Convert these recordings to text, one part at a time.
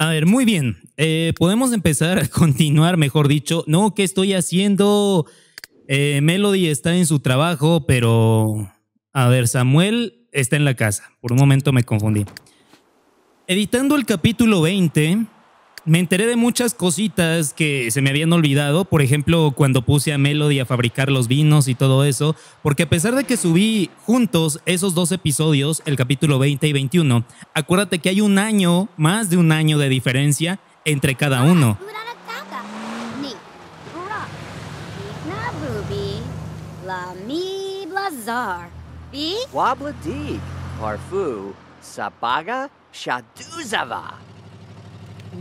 A ver, muy bien. Eh, podemos empezar a continuar, mejor dicho. No, ¿qué estoy haciendo? Eh, Melody está en su trabajo, pero... A ver, Samuel está en la casa. Por un momento me confundí. Editando el capítulo 20, me enteré de muchas cositas que se me habían olvidado, por ejemplo, cuando puse a Melody a fabricar los vinos y todo eso, porque a pesar de que subí juntos esos dos episodios, el capítulo 20 y 21, acuérdate que hay un año, más de un año de diferencia entre cada ah, uno. Sa,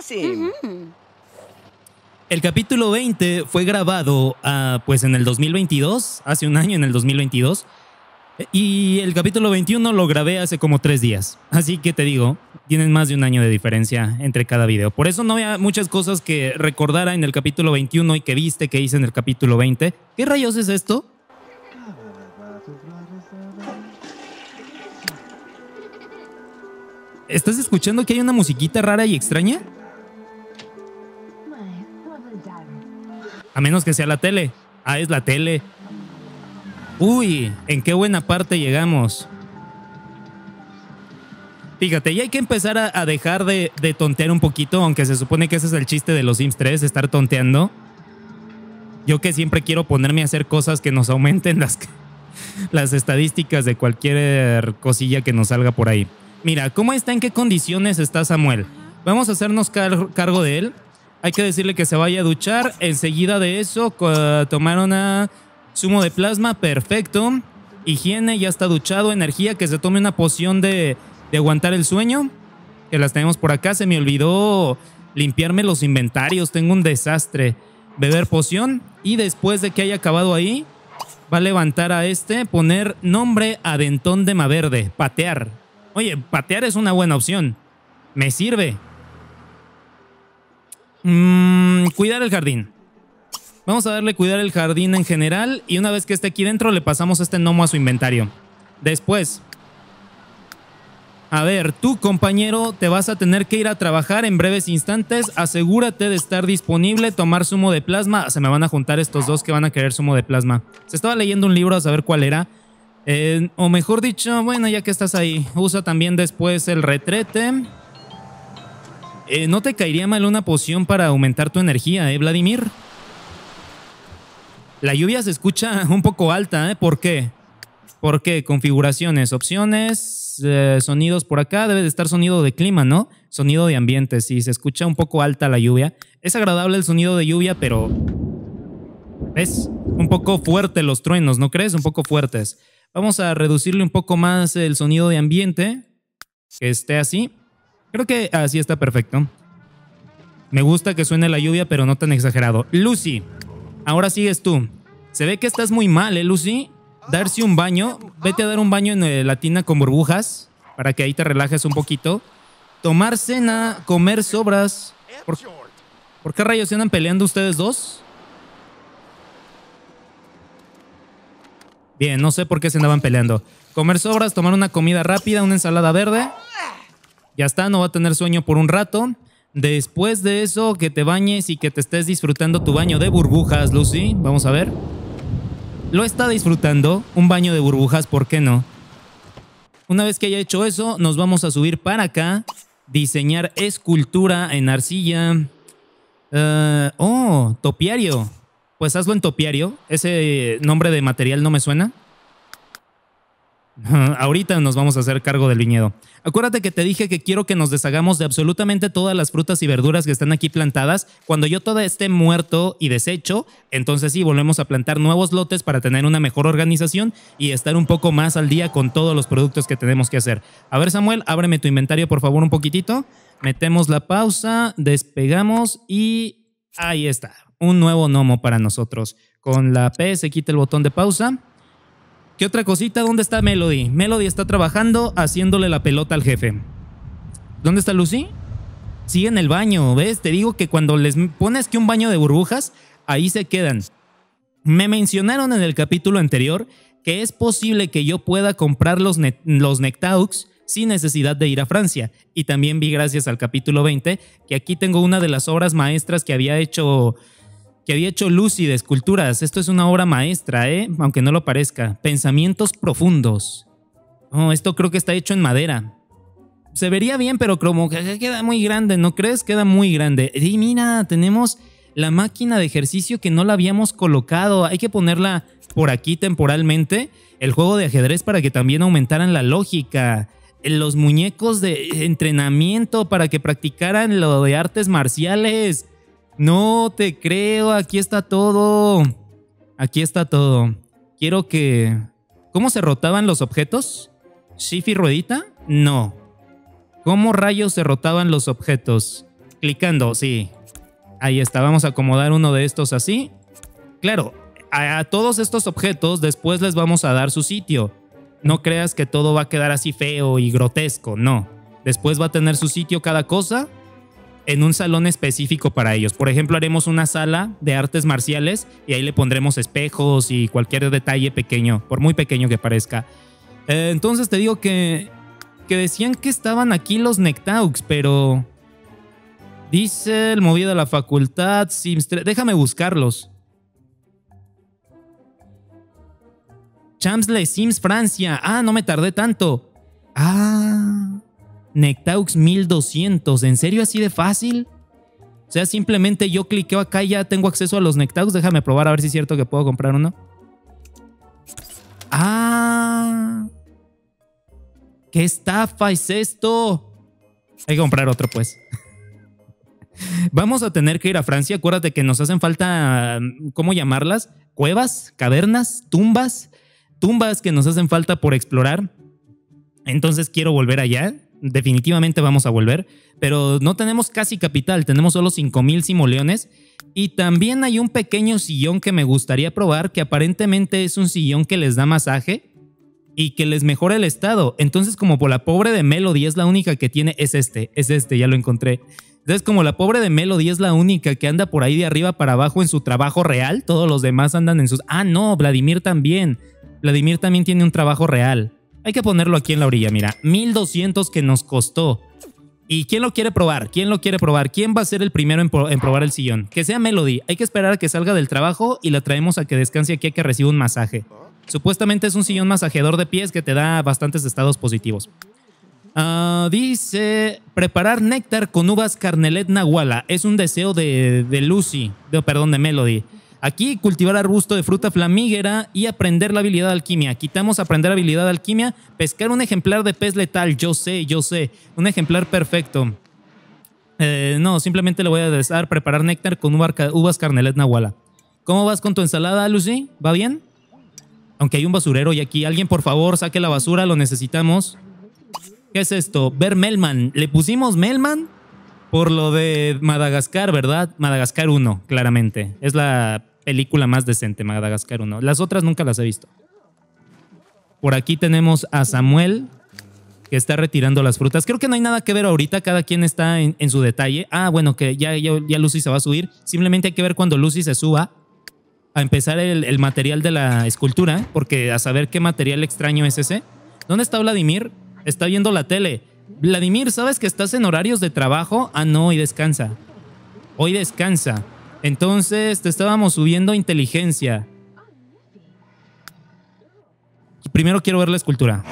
mm-hmm. El capítulo 20 fue grabado ah, pues en el 2022, hace un año en el 2022. Y el capítulo 21 lo grabé hace como tres días. Así que te digo, tienen más de un año de diferencia entre cada video. Por eso no había muchas cosas que recordara en el capítulo 21 y que viste que hice en el capítulo 20. ¿Qué rayos es esto? ¿Estás escuchando que hay una musiquita rara y extraña? A menos que sea la tele. Ah, es la tele. Uy, en qué buena parte llegamos. Fíjate, ya hay que empezar a, dejar de, tontear un poquito, aunque se supone que ese es el chiste de los Sims 3, estar tonteando. Yo que siempre quiero ponerme a hacer cosas que nos aumenten las, las estadísticas de cualquier cosilla que nos salga por ahí. Mira, ¿cómo está? ¿En qué condiciones está Samuel? Vamos a hacernos cargo de él. Hay que decirle que se vaya a duchar. Enseguida de eso, tomar una zumo de plasma, perfecto. Higiene, ya está duchado. Energía, que se tome una poción de, aguantar el sueño. Que las tenemos por acá. Se me olvidó limpiarme los inventarios. Tengo un desastre. Beber poción. Y después de que haya acabado ahí, va a levantar a este, poner nombre a de Maverde. Patear. Oye, patear es una buena opción. Me sirve. Mm, cuidar el jardín. Vamos a darle cuidar el jardín en general y una vez que esté aquí dentro le pasamos este gnomo a su inventario. Después. A ver, tú compañero te vas a tener que ir a trabajar en breves instantes. Asegúrate de estar disponible, tomar sumo de plasma. Se me van a juntar estos dos que van a querer sumo de plasma. Se estaba leyendo un libro a saber cuál era eh, o mejor dicho, bueno, ya que estás ahí, usa también después el retrete. Eh, no te caería mal una poción para aumentar tu energía, ¿eh, Vladimir? La lluvia se escucha un poco alta, ¿eh? ¿Por qué? ¿Por qué? Configuraciones, opciones, eh, sonidos por acá. Debe de estar sonido de clima, ¿no? Sonido de ambiente, sí. Se escucha un poco alta la lluvia. Es agradable el sonido de lluvia, pero... ¿Ves? Un poco fuerte los truenos, ¿no crees? Un poco fuertes. Vamos a reducirle un poco más el sonido de ambiente, que esté así. Creo que así está perfecto. Me gusta que suene la lluvia, pero no tan exagerado. Lucy, ahora sigues tú. Se ve que estás muy mal, ¿eh, Lucy? Darse un baño. Vete a dar un baño en eh, la tina con burbujas, para que ahí te relajes un poquito. Tomar cena, comer sobras. ¿Por, qué rayos se andan peleando ustedes dos? Bien, no sé por qué se andaban peleando. Comer sobras, tomar una comida rápida, una ensalada verde. Ya está, no va a tener sueño por un rato. Después de eso, que te bañes y que te estés disfrutando tu baño de burbujas, Lucy. Vamos a ver. Lo está disfrutando, un baño de burbujas, ¿por qué no? Una vez que haya hecho eso, nos vamos a subir para acá, diseñar escultura en arcilla. Eh, oh, topiario. Pues hazlo en topiario. Ese nombre de material no me suena. Ahorita nos vamos a hacer cargo del viñedo. Acuérdate que te dije que quiero que nos deshagamos de absolutamente todas las frutas y verduras que están aquí plantadas. Cuando yo toda esté muerto y deshecho, entonces sí, volvemos a plantar nuevos lotes para tener una mejor organización y estar un poco más al día con todos los productos que tenemos que hacer. A ver, Samuel, ábreme tu inventario, por favor, un poquitito. Metemos la pausa, despegamos y ahí está un nuevo gnomo para nosotros. Con la P se quita el botón de pausa. ¿Qué otra cosita? ¿Dónde está Melody? Melody está trabajando haciéndole la pelota al jefe. ¿Dónde está Lucy? Sí, en el baño, ¿ves? Te digo que cuando les pones que un baño de burbujas, ahí se quedan. Me mencionaron en el capítulo anterior que es posible que yo pueda comprar los, los Nectaux sin necesidad de ir a Francia. Y también vi gracias al capítulo 20 que aquí tengo una de las obras maestras que había hecho que había hecho Lucy de esculturas. Esto es una obra maestra, ¿eh? aunque no lo parezca. Pensamientos profundos. Oh, esto creo que está hecho en madera. Se vería bien, pero como que queda muy grande, ¿no crees? Queda muy grande. Y mira, tenemos la máquina de ejercicio que no la habíamos colocado. Hay que ponerla por aquí temporalmente. El juego de ajedrez para que también aumentaran la lógica. Los muñecos de entrenamiento para que practicaran lo de artes marciales no te creo, aquí está todo. Aquí está todo. Quiero que... ¿Cómo se rotaban los objetos? ¿Shift y ruedita? No. ¿Cómo rayos se rotaban los objetos? Clicando, sí. Ahí está, vamos a acomodar uno de estos así. Claro, a, a todos estos objetos después les vamos a dar su sitio. No creas que todo va a quedar así feo y grotesco, no. Después va a tener su sitio cada cosa en un salón específico para ellos. Por ejemplo, haremos una sala de artes marciales y ahí le pondremos espejos y cualquier detalle pequeño, por muy pequeño que parezca. Eh, entonces te digo que, que decían que estaban aquí los Nectaux, pero... Dice el movido de la facultad, 3... Déjame buscarlos. Chamsley, Sims Francia. Ah, no me tardé tanto. Ah. Nectaux 1200, ¿en serio así de fácil? O sea, simplemente yo cliqueo acá y ya tengo acceso a los Nectaux. Déjame probar a ver si es cierto que puedo comprar uno. ¡Ah! ¿Qué estafa es esto? Hay que comprar otro, pues. Vamos a tener que ir a Francia. Acuérdate que nos hacen falta, ¿cómo llamarlas? Cuevas, cavernas, tumbas. Tumbas que nos hacen falta por explorar. Entonces quiero volver allá definitivamente vamos a volver, pero no tenemos casi capital, tenemos solo 5.000 simoleones. Y también hay un pequeño sillón que me gustaría probar, que aparentemente es un sillón que les da masaje y que les mejora el estado. Entonces, como por la pobre de Melody es la única que tiene, es este, es este, ya lo encontré. Entonces, como la pobre de Melody es la única que anda por ahí de arriba para abajo en su trabajo real, todos los demás andan en sus... Ah, no, Vladimir también. Vladimir también tiene un trabajo real. Hay que ponerlo aquí en la orilla, mira. 1200 que nos costó. ¿Y quién lo quiere probar? ¿Quién lo quiere probar? ¿Quién va a ser el primero en, probar el sillón? Que sea Melody. Hay que esperar a que salga del trabajo y la traemos a que descanse aquí a que reciba un masaje. Supuestamente es un sillón masajedor de pies que te da bastantes estados positivos. Ah, dice, preparar néctar con uvas carnelet nahuala. Es un deseo de, de Lucy, de, perdón, de Melody. Aquí cultivar arbusto de fruta flamígera y aprender la habilidad de alquimia. Quitamos aprender habilidad de alquimia, pescar un ejemplar de pez letal, yo sé, yo sé, un ejemplar perfecto. Eh, no, simplemente le voy a dejar preparar néctar con uvas carnelet nahuala. ¿Cómo vas con tu ensalada, Lucy? ¿Va bien? Aunque hay un basurero y aquí alguien por favor saque la basura, lo necesitamos. ¿Qué es esto? Ver Melman. ¿Le pusimos Melman? Por lo de Madagascar, ¿verdad? Madagascar 1, claramente. Es la película más decente, Madagascar 1. Las otras nunca las he visto. Por aquí tenemos a Samuel, que está retirando las frutas. Creo que no hay nada que ver ahorita, cada quien está en, su detalle. Ah, bueno, que ya, ya, Lucy se va a subir. Simplemente hay que ver cuando Lucy se suba a empezar el, el material de la escultura, porque a saber qué material extraño es ese. ¿Dónde está Vladimir? Está viendo la tele. Vladimir, ¿sabes que estás en horarios de trabajo? Ah, no, hoy descansa. Hoy descansa. Entonces te estábamos subiendo inteligencia. Primero quiero ver la escultura.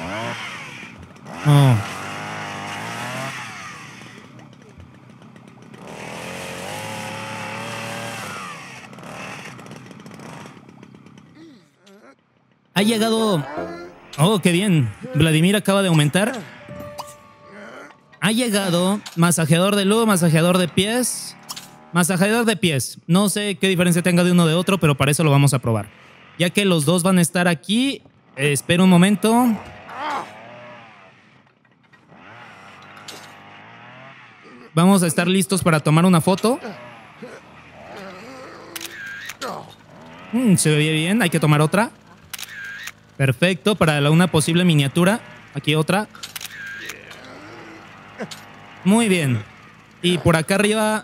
Ha llegado... Oh, qué bien. Vladimir acaba de aumentar. Ha llegado masajeador de lodo, masajeador de pies. Masajeador de pies. No sé qué diferencia tenga de uno de otro, pero para eso lo vamos a probar. Ya que los dos van a estar aquí, eh, Espera espero un momento. Vamos a estar listos para tomar una foto. Mm, se ve bien, hay que tomar otra. Perfecto, para una posible miniatura. Aquí otra. Muy bien. Y por acá arriba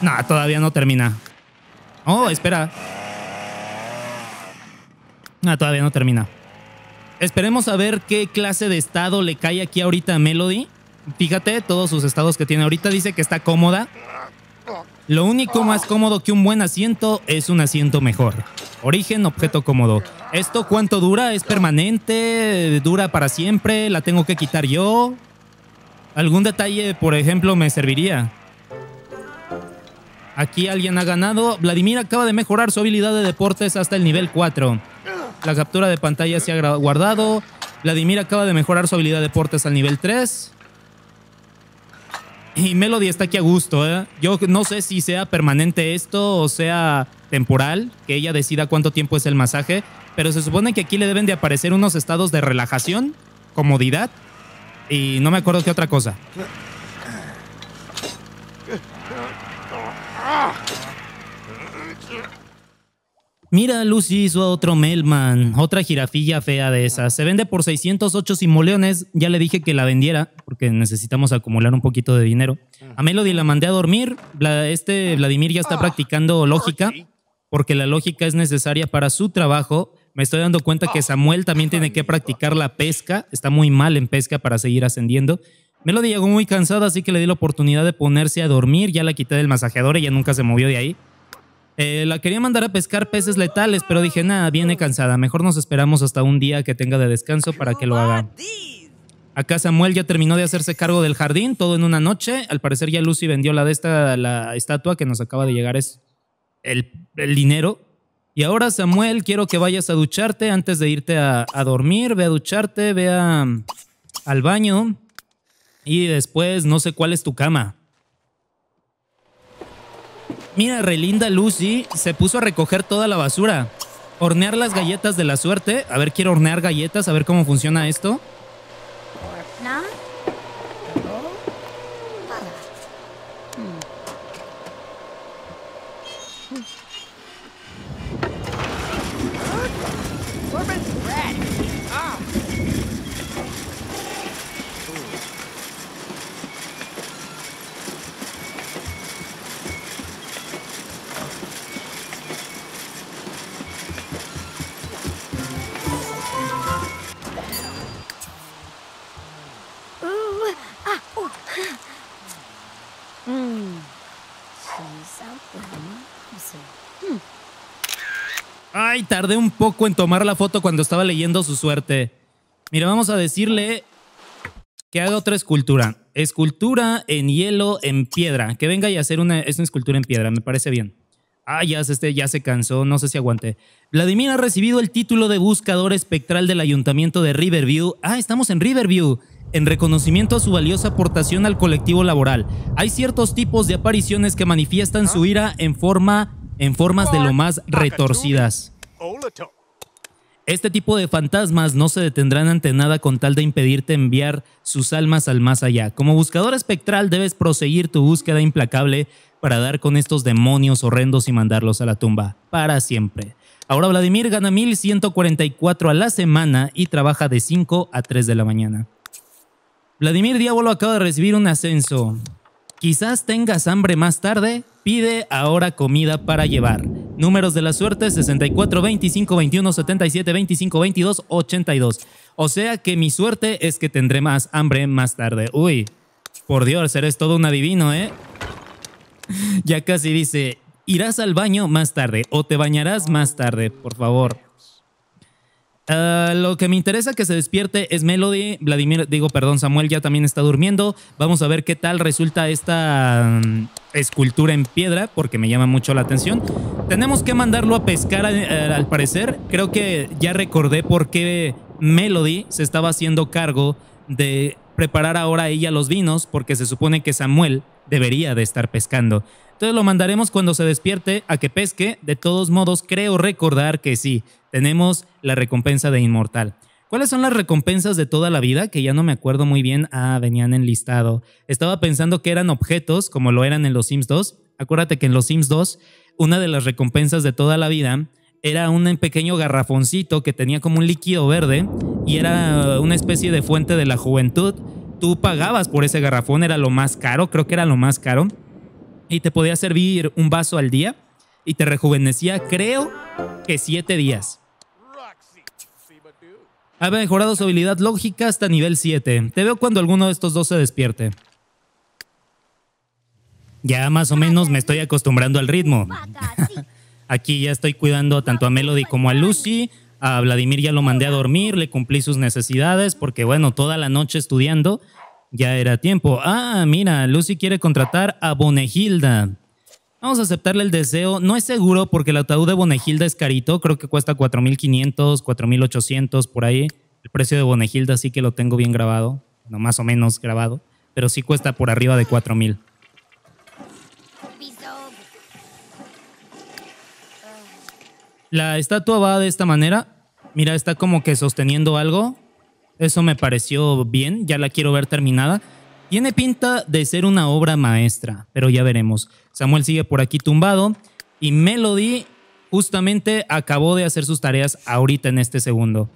no, todavía no termina. Oh, espera. No, todavía no termina. Esperemos a ver qué clase de estado le cae aquí ahorita a Melody. Fíjate, todos sus estados que tiene ahorita dice que está cómoda. Lo único más cómodo que un buen asiento es un asiento mejor. Origen, objeto cómodo. ¿Esto cuánto dura? ¿Es permanente? ¿Dura para siempre? ¿La tengo que quitar yo? Algún detalle, por ejemplo, me serviría. Aquí alguien ha ganado. Vladimir acaba de mejorar su habilidad de deportes hasta el nivel 4. La captura de pantalla se ha guardado. Vladimir acaba de mejorar su habilidad de deportes al nivel 3. Y Melody está aquí a gusto. ¿eh? Yo no sé si sea permanente esto o sea temporal, que ella decida cuánto tiempo es el masaje, pero se supone que aquí le deben de aparecer unos estados de relajación, comodidad y no me acuerdo qué otra cosa. Mira, Lucy hizo otro Melman, otra jirafilla fea de esas. Se vende por 608 simoleones. Ya le dije que la vendiera porque necesitamos acumular un poquito de dinero. A Melody la mandé a dormir. Este Vladimir ya está practicando lógica porque la lógica es necesaria para su trabajo. Me estoy dando cuenta que Samuel también tiene que practicar la pesca. Está muy mal en pesca para seguir ascendiendo. Melody llegó muy cansada, así que le di la oportunidad de ponerse a dormir. Ya la quité del masajeador, ya nunca se movió de ahí. Eh, la quería mandar a pescar peces letales, pero dije, nada, viene cansada. Mejor nos esperamos hasta un día que tenga de descanso para que lo haga. Acá Samuel ya terminó de hacerse cargo del jardín, todo en una noche. Al parecer ya Lucy vendió la de esta, la estatua que nos acaba de llegar, es el, el dinero. Y ahora, Samuel, quiero que vayas a ducharte antes de irte a, a dormir. Ve a ducharte, ve al baño. Y después, no sé cuál es tu cama. Mira, relinda Lucy se puso a recoger toda la basura. Hornear las galletas de la suerte. A ver, quiero hornear galletas, a ver cómo funciona esto. tardé un poco en tomar la foto cuando estaba leyendo su suerte. Mira, vamos a decirle que haga otra escultura. Escultura en hielo, en piedra. Que venga y hacer una, es una escultura en piedra, me parece bien. Ah, ya se, este, ya se cansó, no sé si aguante. Vladimir ha recibido el título de buscador espectral del ayuntamiento de Riverview. Ah, estamos en Riverview. En reconocimiento a su valiosa aportación al colectivo laboral, hay ciertos tipos de apariciones que manifiestan su ira en, forma, en formas de lo más retorcidas. Este tipo de fantasmas no se detendrán ante nada con tal de impedirte enviar sus almas al más allá. Como buscador espectral debes proseguir tu búsqueda implacable para dar con estos demonios horrendos y mandarlos a la tumba, para siempre. Ahora Vladimir gana 1144 a la semana y trabaja de 5 a 3 de la mañana. Vladimir Diablo acaba de recibir un ascenso. Quizás tengas hambre más tarde, pide ahora comida para llevar. Números de la suerte 64, 25, 21, 77, 25, 22, 82. O sea que mi suerte es que tendré más hambre más tarde. Uy, por Dios, eres todo un adivino, ¿eh? Ya casi dice, irás al baño más tarde o te bañarás más tarde, por favor. Ah, lo que me interesa que se despierte es Melody. Vladimir, digo, perdón, Samuel ya también está durmiendo. Vamos a ver qué tal resulta esta mm, escultura en piedra, porque me llama mucho la atención. Tenemos que mandarlo a pescar, eh, eh, al parecer. Creo que ya recordé por qué Melody se estaba haciendo cargo de preparar ahora ella los vinos, porque se supone que Samuel debería de estar pescando. Entonces lo mandaremos cuando se despierte a que pesque. De todos modos, creo recordar que sí tenemos la recompensa de inmortal. ¿Cuáles son las recompensas de toda la vida? Que ya no me acuerdo muy bien. Ah, venían en listado. Estaba pensando que eran objetos, como lo eran en los Sims 2. Acuérdate que en los Sims 2, una de las recompensas de toda la vida era un pequeño garrafoncito que tenía como un líquido verde y era una especie de fuente de la juventud. Tú pagabas por ese garrafón, era lo más caro, creo que era lo más caro. Y te podía servir un vaso al día y te rejuvenecía, creo que siete días. Ha mejorado su habilidad lógica hasta nivel 7. Te veo cuando alguno de estos dos se despierte. Ya más o menos me estoy acostumbrando al ritmo. Aquí ya estoy cuidando tanto a Melody como a Lucy. A Vladimir ya lo mandé a dormir, le cumplí sus necesidades porque bueno, toda la noche estudiando ya era tiempo. Ah, mira, Lucy quiere contratar a Bonegilda. Vamos a aceptarle el deseo. No es seguro porque el ataúd de Bonegilda es carito. Creo que cuesta 4.500, 4.800 por ahí. El precio de Bonegilda sí que lo tengo bien grabado. No, más o menos grabado. Pero sí cuesta por arriba de 4.000. La estatua va de esta manera. Mira, está como que sosteniendo algo. Eso me pareció bien. Ya la quiero ver terminada. Tiene pinta de ser una obra maestra, pero ya veremos. Samuel sigue por aquí tumbado y Melody justamente acabó de hacer sus tareas ahorita en este segundo.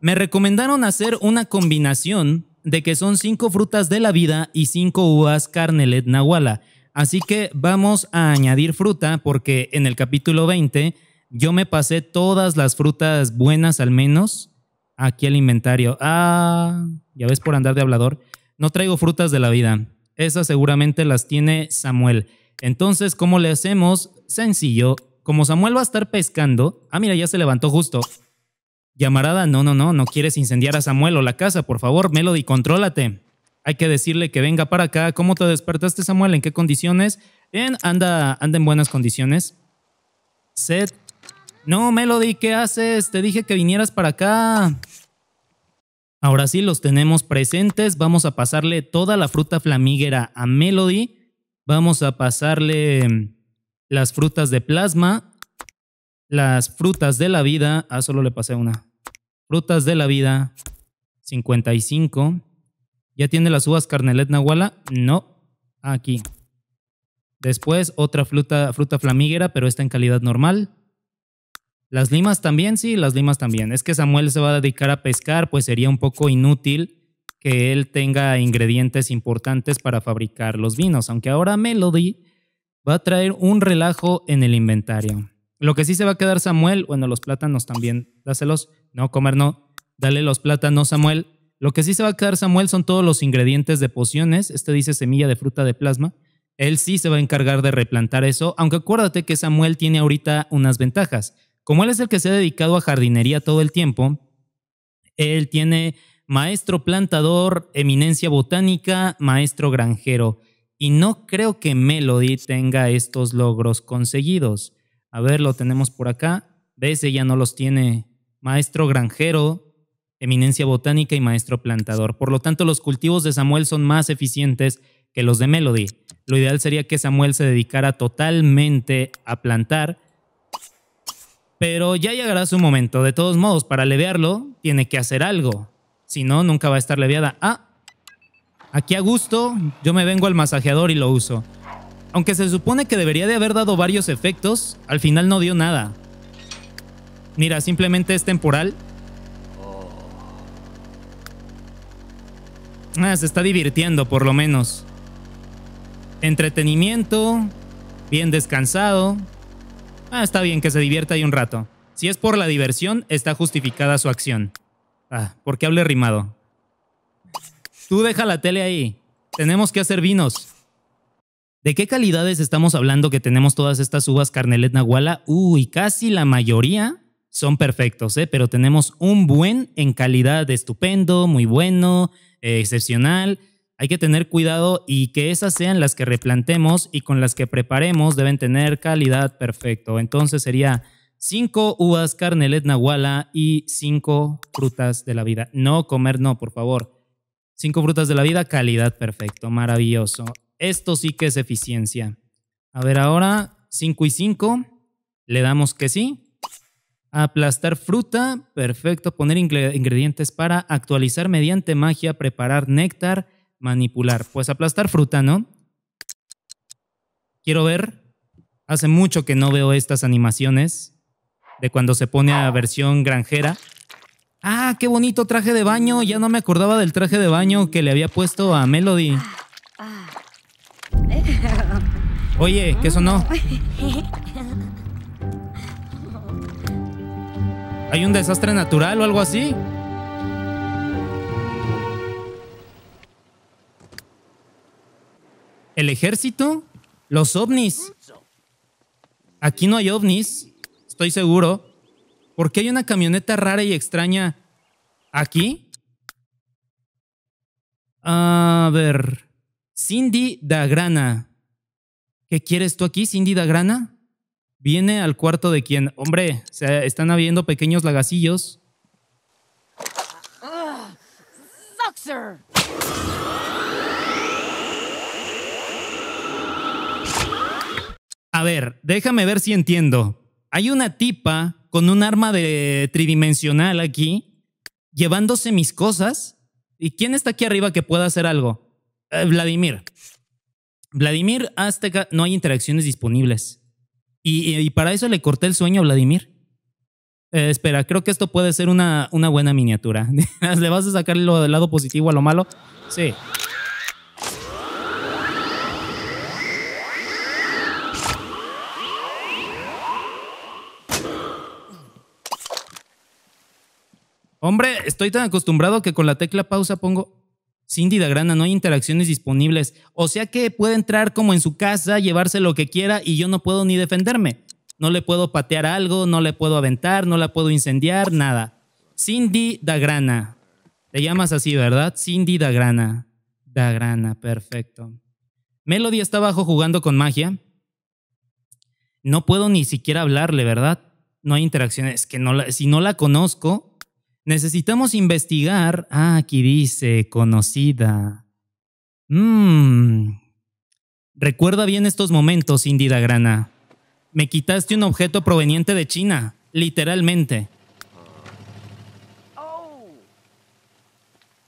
Me recomendaron hacer una combinación de que son cinco frutas de la vida y cinco uvas carnelet nahuala. Así que vamos a añadir fruta porque en el capítulo 20 yo me pasé todas las frutas buenas al menos aquí al inventario. Ah, ya ves por andar de hablador no traigo frutas de la vida. Esas seguramente las tiene Samuel. Entonces, ¿cómo le hacemos? Sencillo. Como Samuel va a estar pescando. Ah, mira, ya se levantó justo. Llamarada, no, no, no, no quieres incendiar a Samuel o la casa, por favor, Melody, contrólate. Hay que decirle que venga para acá. ¿Cómo te despertaste, Samuel? ¿En qué condiciones? Bien, anda, anda en buenas condiciones. Seth. No, Melody, ¿qué haces? Te dije que vinieras para acá. Ahora sí los tenemos presentes. Vamos a pasarle toda la fruta flamíguera a Melody. Vamos a pasarle em, las frutas de plasma, las frutas de la vida. Ah, solo le pasé una. Frutas de la vida, 55. ¿Ya tiene las uvas carnelet nahuala? No. Aquí. Después otra fruta, fruta pero esta en calidad normal. Las limas también, sí, las limas también. Es que Samuel se va a dedicar a pescar, pues sería un poco inútil que él tenga ingredientes importantes para fabricar los vinos, aunque ahora Melody va a traer un relajo en el inventario. Lo que sí se va a quedar Samuel, bueno, los plátanos también, dáselos, no comer no, dale los plátanos Samuel. Lo que sí se va a quedar Samuel son todos los ingredientes de pociones, este dice semilla de fruta de plasma, él sí se va a encargar de replantar eso, aunque acuérdate que Samuel tiene ahorita unas ventajas. Como él es el que se ha dedicado a jardinería todo el tiempo, él tiene maestro plantador, eminencia botánica, maestro granjero. Y no creo que Melody tenga estos logros conseguidos. A ver, lo tenemos por acá. ¿Ves? ya no los tiene. Maestro granjero, eminencia botánica y maestro plantador. Por lo tanto, los cultivos de Samuel son más eficientes que los de Melody. Lo ideal sería que Samuel se dedicara totalmente a plantar pero ya llegará su momento. De todos modos, para leviarlo tiene que hacer algo. Si no, nunca va a estar leviada. Ah, aquí a gusto, yo me vengo al masajeador y lo uso. Aunque se supone que debería de haber dado varios efectos, al final no dio nada. Mira, simplemente es temporal. Ah, se está divirtiendo, por lo menos. Entretenimiento, bien descansado, Ah, está bien que se divierta ahí un rato. Si es por la diversión, está justificada su acción. Ah, ¿por qué hable rimado? Tú deja la tele ahí. Tenemos que hacer vinos. ¿De qué calidades estamos hablando que tenemos todas estas uvas Carnelet Nahuala? Uy, casi la mayoría son perfectos, ¿eh? pero tenemos un buen en calidad estupendo, muy bueno, eh, excepcional. Hay que tener cuidado y que esas sean las que replantemos y con las que preparemos deben tener calidad perfecto. Entonces sería 5 uvas carnelet nahuala y 5 frutas de la vida. No comer, no, por favor. 5 frutas de la vida, calidad perfecto, maravilloso. Esto sí que es eficiencia. A ver, ahora 5 y 5. Le damos que sí. Aplastar fruta, perfecto. Poner ingredientes para actualizar mediante magia, preparar néctar manipular. Pues aplastar fruta, ¿no? Quiero ver. Hace mucho que no veo estas animaciones de cuando se pone a versión granjera. Ah, qué bonito traje de baño. Ya no me acordaba del traje de baño que le había puesto a Melody. Oye, ¿qué sonó? ¿Hay un desastre natural o algo así? ¿El ejército? ¿Los ovnis? Aquí no hay ovnis, estoy seguro. ¿Por qué hay una camioneta rara y extraña aquí? A ver. Cindy grana, ¿Qué quieres tú aquí, Cindy grana?, Viene al cuarto de quién, Hombre, se están habiendo pequeños lagacillos. Ah, A ver, déjame ver si entiendo. Hay una tipa con un arma de tridimensional aquí, llevándose mis cosas. ¿Y quién está aquí arriba que pueda hacer algo? Eh, Vladimir. Vladimir, Azteca, no hay interacciones disponibles. Y, para eso le corté el sueño a Vladimir. Eh, espera, creo que esto puede ser una, una buena miniatura. ¿Le vas a sacar lo del lado positivo a lo malo? Sí. Hombre, estoy tan acostumbrado que con la tecla pausa pongo Cindy Dagrana, no hay interacciones disponibles. O sea que puede entrar como en su casa, llevarse lo que quiera y yo no puedo ni defenderme. No le puedo patear algo, no le puedo aventar, no la puedo incendiar, nada. Cindy Dagrana. Te llamas así, ¿verdad? Cindy Dagrana. grana, perfecto. Melody está abajo jugando con magia. No puedo ni siquiera hablarle, ¿verdad? No hay interacciones. Es que no si no la conozco, Necesitamos investigar. Ah, aquí dice conocida. Mmm. Recuerda bien estos momentos, Cindy Dagrana. Me quitaste un objeto proveniente de China, literalmente.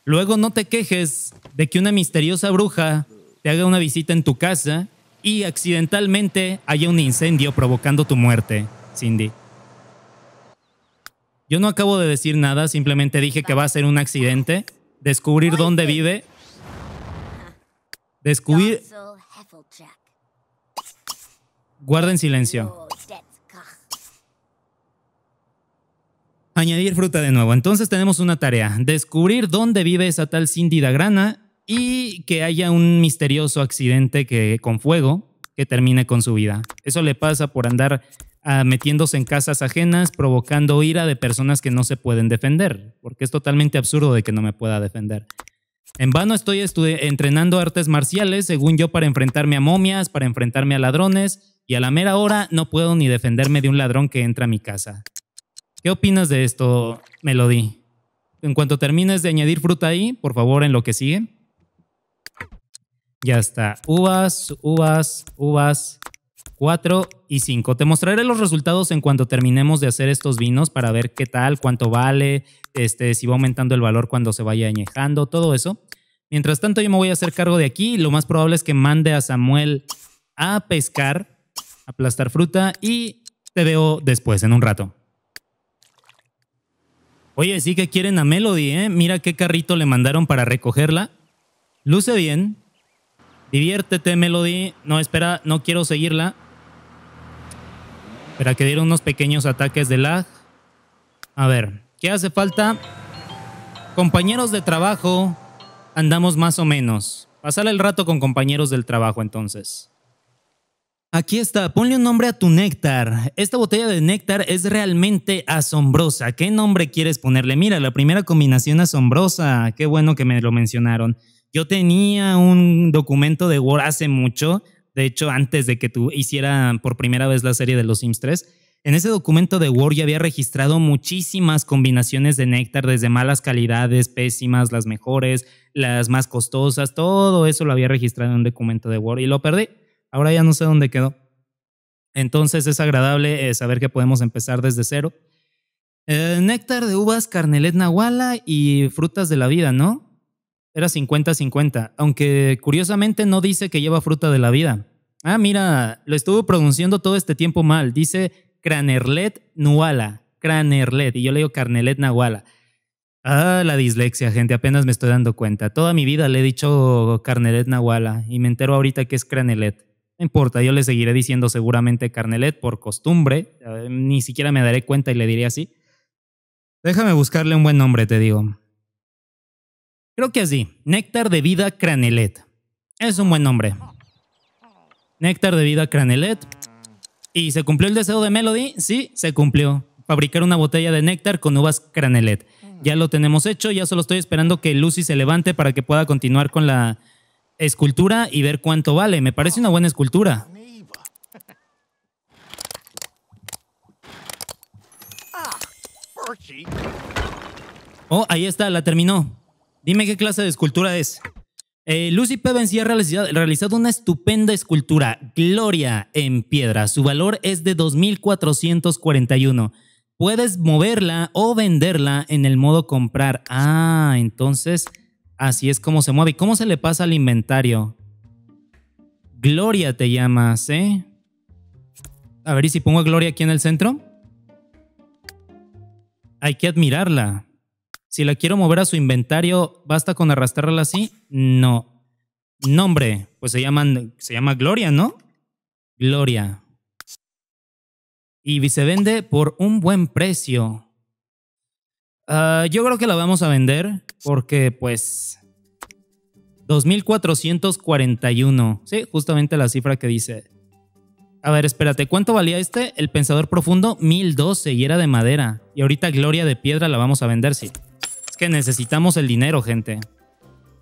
Luego no te quejes de que una misteriosa bruja te haga una visita en tu casa y accidentalmente haya un incendio provocando tu muerte, Cindy. Yo no acabo de decir nada, simplemente dije que va a ser un accidente. Descubrir dónde vive. Descubrir... Guarden silencio. Oh, Añadir fruta de nuevo. Entonces tenemos una tarea. Descubrir dónde vive esa tal Cindy Dagrana y que haya un misterioso accidente que, con fuego que termine con su vida. Eso le pasa por andar metiéndose en casas ajenas, provocando ira de personas que no se pueden defender, porque es totalmente absurdo de que no me pueda defender. En vano estoy entrenando artes marciales, según yo, para enfrentarme a momias, para enfrentarme a ladrones, y a la mera hora no puedo ni defenderme de un ladrón que entra a mi casa. ¿Qué opinas de esto, Melody? En cuanto termines de añadir fruta ahí, por favor, en lo que sigue. Ya está. Uvas, uvas, uvas. 4 y 5. Te mostraré los resultados en cuanto terminemos de hacer estos vinos para ver qué tal, cuánto vale, este, si va aumentando el valor cuando se vaya añejando, todo eso. Mientras tanto, yo me voy a hacer cargo de aquí. Lo más probable es que mande a Samuel a pescar, aplastar fruta y te veo después, en un rato. Oye, sí que quieren a Melody, ¿eh? Mira qué carrito le mandaron para recogerla. Luce bien, Diviértete, Melody. No, espera, no quiero seguirla. Espera, que dieron unos pequeños ataques de lag. A ver, ¿qué hace falta? Compañeros de trabajo, andamos más o menos. Pasar el rato con compañeros del trabajo, entonces. Aquí está, ponle un nombre a tu néctar. Esta botella de néctar es realmente asombrosa. ¿Qué nombre quieres ponerle? Mira, la primera combinación asombrosa. Qué bueno que me lo mencionaron. Yo tenía un documento de Word hace mucho, de hecho antes de que tú hicieras por primera vez la serie de los Sims 3. En ese documento de Word ya había registrado muchísimas combinaciones de néctar, desde malas calidades, pésimas, las mejores, las más costosas, todo eso lo había registrado en un documento de Word y lo perdí. Ahora ya no sé dónde quedó. Entonces es agradable eh, saber que podemos empezar desde cero. Eh, néctar de uvas, carnelet nahuala y frutas de la vida, ¿no? era 50-50, aunque curiosamente no dice que lleva fruta de la vida. Ah, mira, lo estuvo pronunciando todo este tiempo mal. Dice Cranerlet Nuala, Cranerlet, y yo le digo Carnelet Nahuala. Ah, la dislexia, gente, apenas me estoy dando cuenta. Toda mi vida le he dicho Carnelet Nahuala y me entero ahorita que es Cranelet. No importa, yo le seguiré diciendo seguramente Carnelet por costumbre. Eh, ni siquiera me daré cuenta y le diré así. Déjame buscarle un buen nombre, te digo. Creo que así. Néctar de vida Cranelet. Es un buen nombre. Néctar de vida Cranelet. ¿Y se cumplió el deseo de Melody? Sí, se cumplió. Fabricar una botella de néctar con uvas Cranelet. Ya lo tenemos hecho, ya solo estoy esperando que Lucy se levante para que pueda continuar con la escultura y ver cuánto vale. Me parece una buena escultura. Ah, oh, ahí está, la terminó. Dime qué clase de escultura es. Eh, Lucy Pevensey ha realizado, una estupenda escultura, Gloria en piedra. Su valor es de 2.441. Puedes moverla o venderla en el modo comprar. Ah, entonces así es como se mueve. cómo se le pasa al inventario? Gloria te llamas, ¿eh? A ver, ¿y si pongo a Gloria aquí en el centro? Hay que admirarla. Si la quiero mover a su inventario, ¿basta con arrastrarla así? No. Nombre, pues se, llama Gloria, ¿no? Gloria. Y se vende por un buen precio. Ah, yo creo que la vamos a vender porque pues 2441. Sí, justamente la cifra que dice. A ver, espérate, ¿cuánto valía este? El pensador profundo 1012 y era de madera. Y ahorita Gloria de piedra la vamos a vender, sí que necesitamos el dinero, gente.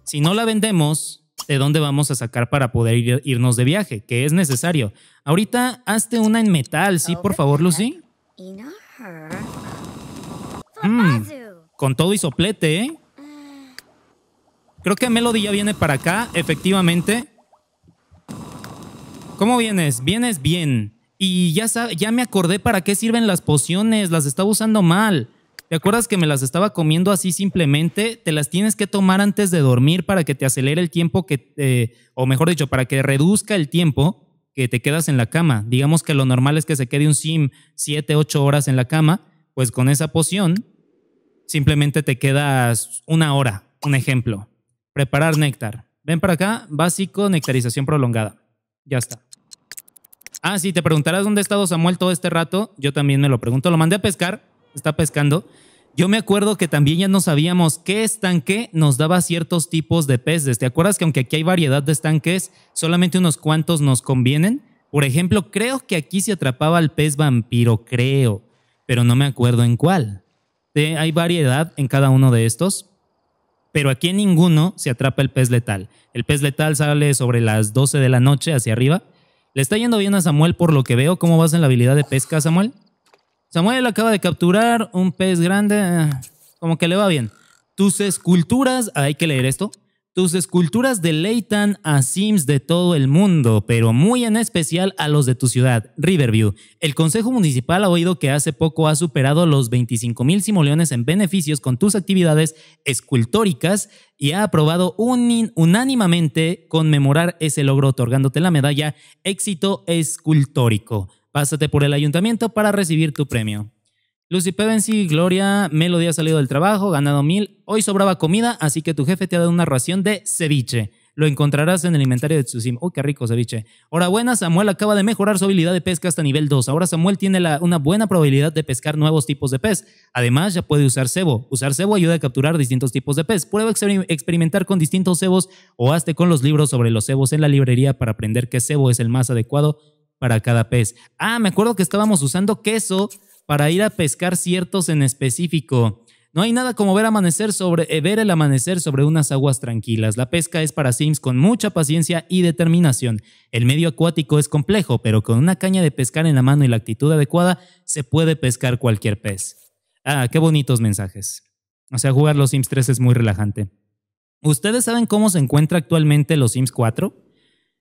Si no la vendemos, ¿de dónde vamos a sacar para poder irnos de viaje? Que es necesario. Ahorita hazte una en metal, ¿sí, por favor, Lucy? Mm, con todo y soplete, ¿eh? Creo que Melody ya viene para acá, efectivamente. ¿Cómo vienes? Vienes bien. Y ya, ya me acordé para qué sirven las pociones, las estaba usando mal. ¿Te acuerdas que me las estaba comiendo así simplemente? Te las tienes que tomar antes de dormir para que te acelere el tiempo que, eh, o mejor dicho, para que reduzca el tiempo que te quedas en la cama. Digamos que lo normal es que se quede un sim 7, 8 horas en la cama, pues con esa poción simplemente te quedas una hora. Un ejemplo. Preparar néctar. Ven para acá, básico, nectarización prolongada. Ya está. Ah, sí, te preguntarás dónde ha estado Samuel todo este rato. Yo también me lo pregunto. Lo mandé a pescar está pescando. Yo me acuerdo que también ya no sabíamos qué estanque nos daba ciertos tipos de peces. ¿Te acuerdas que aunque aquí hay variedad de estanques, solamente unos cuantos nos convienen? Por ejemplo, creo que aquí se atrapaba el pez vampiro, creo, pero no me acuerdo en cuál. Hay variedad en cada uno de estos, pero aquí en ninguno se atrapa el pez letal. El pez letal sale sobre las 12 de la noche hacia arriba. Le está yendo bien a Samuel por lo que veo. ¿Cómo vas en la habilidad de pesca, Samuel? Samuel acaba de capturar un pez grande, eh, como que le va bien. Tus esculturas, hay que leer esto. Tus esculturas deleitan a Sims de todo el mundo, pero muy en especial a los de tu ciudad, Riverview. El Consejo Municipal ha oído que hace poco ha superado los 25 mil simoleones en beneficios con tus actividades escultóricas y ha aprobado unánimemente unánimamente conmemorar ese logro otorgándote la medalla éxito escultórico. Pásate por el ayuntamiento para recibir tu premio. Lucy sí Gloria, Melody ha salido del trabajo, ganado mil. Hoy sobraba comida, así que tu jefe te ha dado una ración de ceviche. Lo encontrarás en el inventario de Tsushima. ¡Uy, oh, qué rico ceviche! buena! Samuel acaba de mejorar su habilidad de pesca hasta nivel 2. Ahora Samuel tiene una buena probabilidad de pescar nuevos tipos de pez. Además, ya puede usar cebo. Usar cebo ayuda a capturar distintos tipos de pez. Prueba a experimentar con distintos cebos o hazte con los libros sobre los cebos en la librería para aprender qué cebo es el más adecuado para cada pez. Ah, me acuerdo que estábamos usando queso para ir a pescar ciertos en específico. No hay nada como ver amanecer sobre eh, ver el amanecer sobre unas aguas tranquilas. La pesca es para Sims con mucha paciencia y determinación. El medio acuático es complejo, pero con una caña de pescar en la mano y la actitud adecuada se puede pescar cualquier pez. Ah, qué bonitos mensajes. O sea, jugar los Sims 3 es muy relajante. ¿Ustedes saben cómo se encuentra actualmente los Sims 4?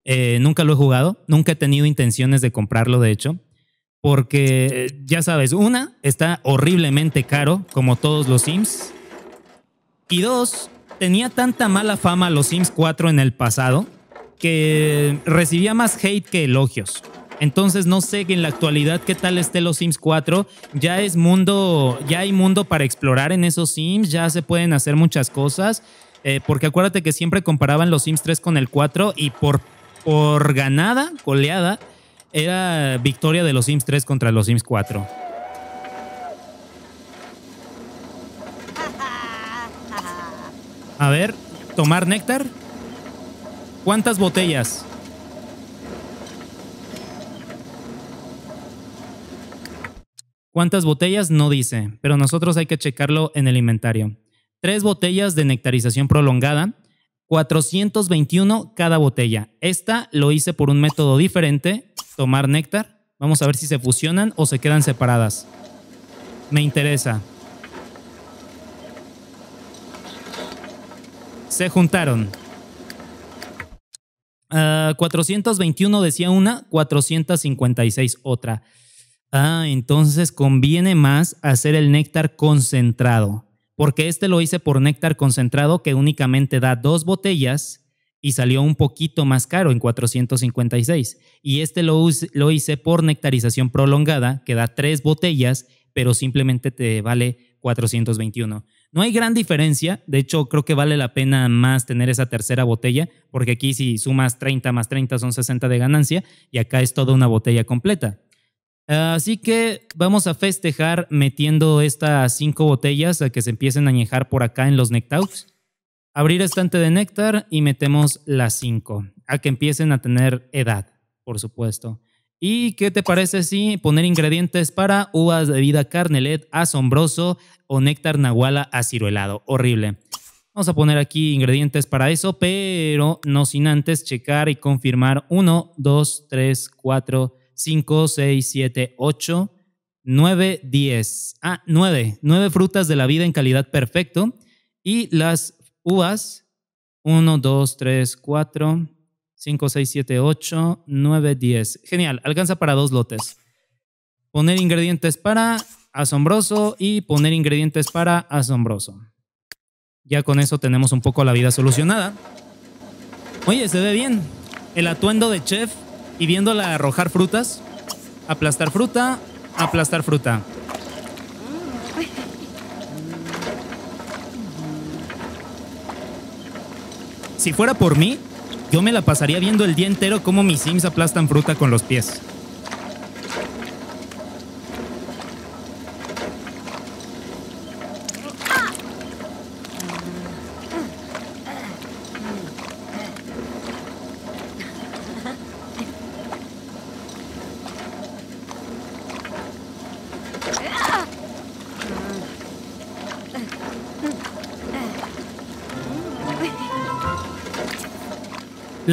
Eh, nunca lo he jugado, nunca he tenido intenciones de comprarlo, de hecho, porque eh, ya sabes, una, está horriblemente caro, como todos los Sims, y dos, tenía tanta mala fama los Sims 4 en el pasado que recibía más hate que elogios. Entonces no sé en la actualidad qué tal esté los Sims 4. Ya es mundo, ya hay mundo para explorar en esos Sims, ya se pueden hacer muchas cosas. Eh, porque acuérdate que siempre comparaban los Sims 3 con el 4 y por por ganada, coleada, era victoria de los Sims 3 contra los Sims 4. A ver, tomar néctar. ¿Cuántas botellas? ¿Cuántas botellas? No dice, pero nosotros hay que checarlo en el inventario. Tres botellas de nectarización prolongada, 421 cada botella. Esta lo hice por un método diferente, tomar néctar. Vamos a ver si se fusionan o se quedan separadas. Me interesa. Se juntaron. 421 ah, decía una, 456 otra. Ah, entonces conviene más hacer el néctar concentrado porque este lo hice por néctar concentrado que únicamente da dos botellas y salió un poquito más caro en 456. Y este lo, hice por nectarización prolongada que da tres botellas, pero simplemente te vale 421. No hay gran diferencia, de hecho creo que vale la pena más tener esa tercera botella, porque aquí si sumas 30 más 30 son 60 de ganancia y acá es toda una botella completa. Así que vamos a festejar metiendo estas cinco botellas a que se empiecen a añejar por acá en los nectaus. Abrir estante de néctar y metemos las cinco, a que empiecen a tener edad, por supuesto. ¿Y qué te parece si poner ingredientes para uvas de vida carnelet asombroso o néctar nahuala aciruelado? Horrible. Vamos a poner aquí ingredientes para eso, pero no sin antes checar y confirmar Uno, dos, tres, cuatro... 5, 6, 7, 8, 9, 10. Ah, 9. 9 frutas de la vida en calidad perfecto. Y las uvas, 1, 2, 3, 4, 5, 6, 7, 8, 9, 10. Genial, alcanza para dos lotes. Poner ingredientes para asombroso y poner ingredientes para asombroso. Ya con eso tenemos un poco la vida solucionada. Oye, se ve bien. El atuendo de chef y viéndola arrojar frutas, aplastar fruta, aplastar fruta. Si fuera por mí, yo me la pasaría viendo el día entero cómo mis sims aplastan fruta con los pies.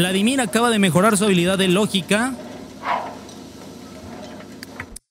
Vladimir acaba de mejorar su habilidad de lógica.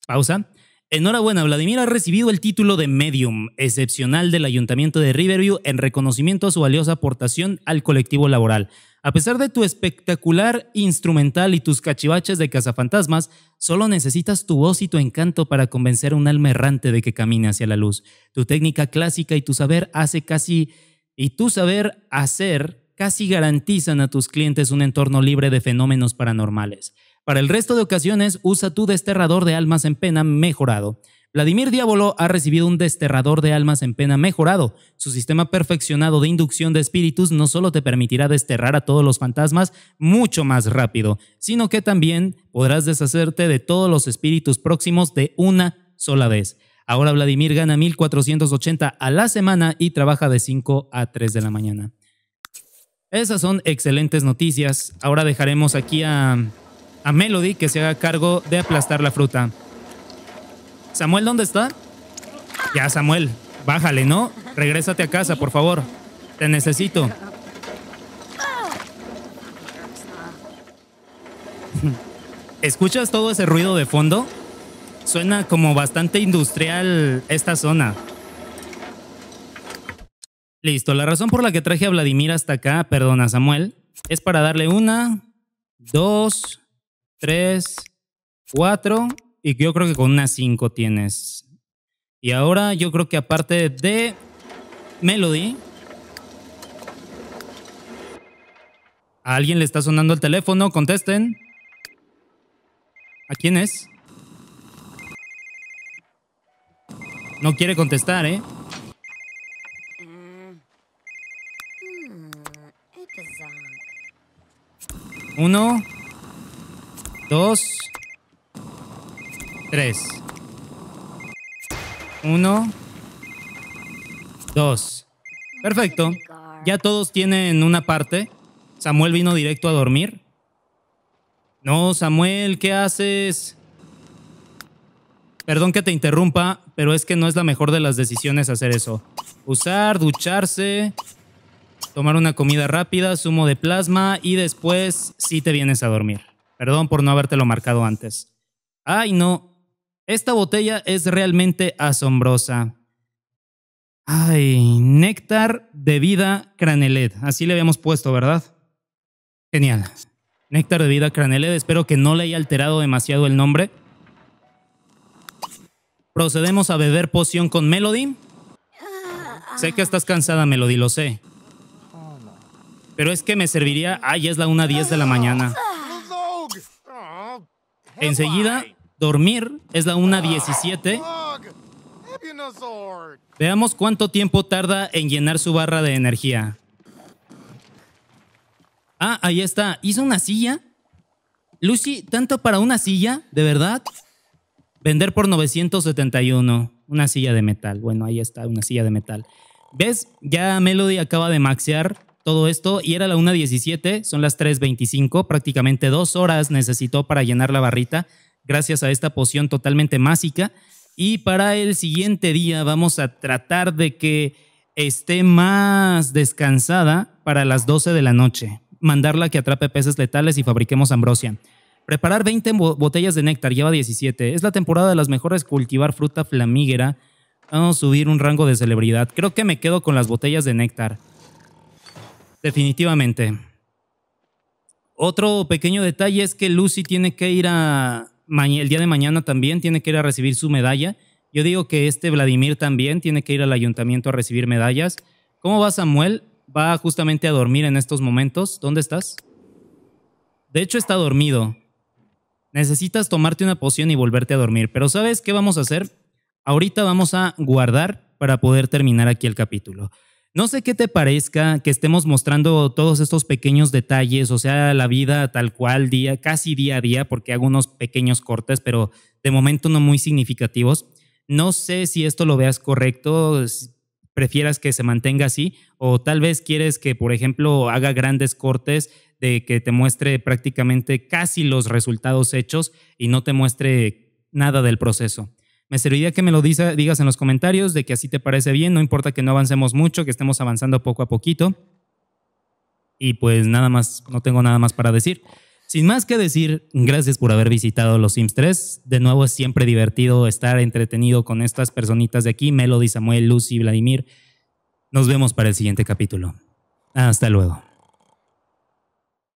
Pausa. Enhorabuena, Vladimir ha recibido el título de Medium excepcional del Ayuntamiento de Riverview en reconocimiento a su valiosa aportación al colectivo laboral. A pesar de tu espectacular instrumental y tus cachivaches de cazafantasmas, solo necesitas tu voz y tu encanto para convencer a un alma errante de que camine hacia la luz. Tu técnica clásica y tu saber hace casi y tu saber hacer casi garantizan a tus clientes un entorno libre de fenómenos paranormales. Para el resto de ocasiones, usa tu desterrador de almas en pena mejorado. Vladimir Diabolo ha recibido un desterrador de almas en pena mejorado. Su sistema perfeccionado de inducción de espíritus no solo te permitirá desterrar a todos los fantasmas mucho más rápido, sino que también podrás deshacerte de todos los espíritus próximos de una sola vez. Ahora Vladimir gana 1480 a la semana y trabaja de 5 a 3 de la mañana. Esas son excelentes noticias. Ahora dejaremos aquí a, Melody que se haga cargo de aplastar la fruta. Samuel, ¿dónde está? Ya, Samuel, bájale, ¿no? Regrésate a casa, por favor. Te necesito. ¿Escuchas todo ese ruido de fondo? Suena como bastante industrial esta zona. Listo, la razón por la que traje a Vladimir hasta acá, perdona Samuel, es para darle una, dos, tres, cuatro, y yo creo que con una cinco tienes. Y ahora yo creo que aparte de Melody, a alguien le está sonando el teléfono, contesten. ¿A quién es? No quiere contestar, ¿eh? Uno, dos, tres. Uno, dos. Perfecto. Ya todos tienen una parte. Samuel vino directo a dormir. No, Samuel, ¿qué haces? Perdón que te interrumpa, pero es que no es la mejor de las decisiones hacer eso. Usar, ducharse, tomar una comida rápida, zumo de plasma y después sí te vienes a dormir. Perdón por no habértelo marcado antes. Ay, no. Esta botella es realmente asombrosa. Ay, néctar de vida Craneled. Así le habíamos puesto, ¿verdad? Genial. Néctar de vida Craneled. Espero que no le haya alterado demasiado el nombre. Procedemos a beber poción con Melody. Sé que estás cansada, Melody, lo sé. Pero es que me serviría. Ah, ya es la 1.10 de la mañana. Enseguida, dormir es la 1.17. Veamos cuánto tiempo tarda en llenar su barra de energía. Ah, ahí está. ¿Hizo una silla? Lucy, ¿tanto para una silla? ¿De verdad? Vender por 971. Una silla de metal. Bueno, ahí está, una silla de metal. ¿Ves? Ya Melody acaba de maxear todo esto y era la 1.17, son las 3.25, prácticamente dos horas necesitó para llenar la barrita gracias a esta poción totalmente mágica. Y para el siguiente día vamos a tratar de que esté más descansada para las 12 de la noche, mandarla que atrape peces letales y fabriquemos ambrosia. Preparar 20 botellas de néctar, lleva 17. Es la temporada de las mejores cultivar fruta flamígera. Vamos a subir un rango de celebridad. Creo que me quedo con las botellas de néctar. Definitivamente. Otro pequeño detalle es que Lucy tiene que ir a. El día de mañana también tiene que ir a recibir su medalla. Yo digo que este Vladimir también tiene que ir al ayuntamiento a recibir medallas. ¿Cómo va Samuel? Va justamente a dormir en estos momentos. ¿Dónde estás? De hecho, está dormido. Necesitas tomarte una poción y volverte a dormir. Pero ¿sabes qué vamos a hacer? Ahorita vamos a guardar para poder terminar aquí el capítulo. No sé qué te parezca que estemos mostrando todos estos pequeños detalles, o sea, la vida tal cual, día, casi día a día, porque hago unos pequeños cortes, pero de momento no muy significativos. No sé si esto lo veas correcto, prefieras que se mantenga así, o tal vez quieres que, por ejemplo, haga grandes cortes de que te muestre prácticamente casi los resultados hechos y no te muestre nada del proceso. Me serviría que me lo digas en los comentarios de que así te parece bien, no importa que no avancemos mucho, que estemos avanzando poco a poquito. Y pues nada más, no tengo nada más para decir. Sin más que decir, gracias por haber visitado Los Sims 3. De nuevo es siempre divertido estar entretenido con estas personitas de aquí, Melody, Samuel, Lucy, Vladimir. Nos vemos para el siguiente capítulo. Hasta luego.